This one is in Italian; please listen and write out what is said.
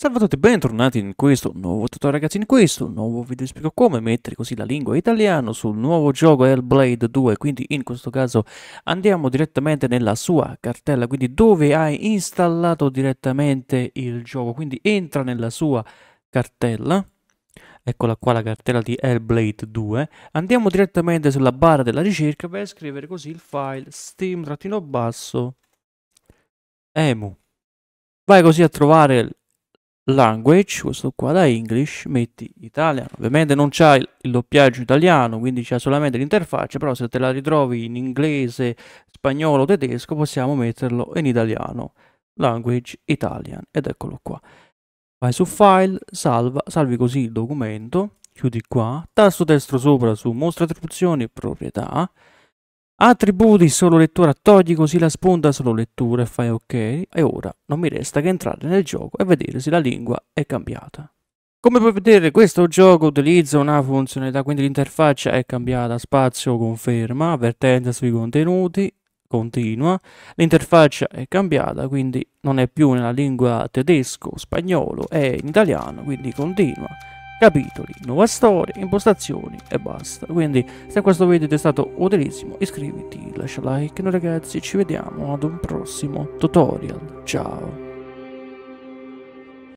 Salve a tutti, bentornati in questo nuovo tutorial ragazzi, in questo nuovo video vi spiego come mettere così la lingua italiana sul nuovo gioco Hellblade 2, quindi in questo caso andiamo direttamente nella sua cartella, quindi dove hai installato direttamente il gioco, quindi entra nella sua cartella, eccola qua la cartella di Hellblade 2, andiamo direttamente sulla barra della ricerca per scrivere così il file steam-emu. Vai così a trovare language, questo qua da English, metti Italian. Ovviamente non c'è il doppiaggio italiano, quindi c'è solamente l'interfaccia, però se te la ritrovi in inglese, spagnolo, tedesco, possiamo metterlo in italiano. Language Italian, ed eccolo qua. Vai su File, salva, salvi così il documento, chiudi qua, tasto destro sopra su Mostra attribuzioni e proprietà, Attributi solo lettura, togli così la spunta solo lettura e fai ok. E ora non mi resta che entrare nel gioco e vedere se la lingua è cambiata. Come puoi vedere questo gioco utilizza una funzionalità, quindi l'interfaccia è cambiata, spazio conferma, avvertenza sui contenuti, continua. L'interfaccia è cambiata, quindi non è più nella lingua tedesco, spagnolo, è in italiano, quindi continua capitoli, nuova storia, impostazioni e basta. Quindi se questo video ti è stato utilissimo iscriviti, lascia like, noi ragazzi ci vediamo ad un prossimo tutorial, ciao!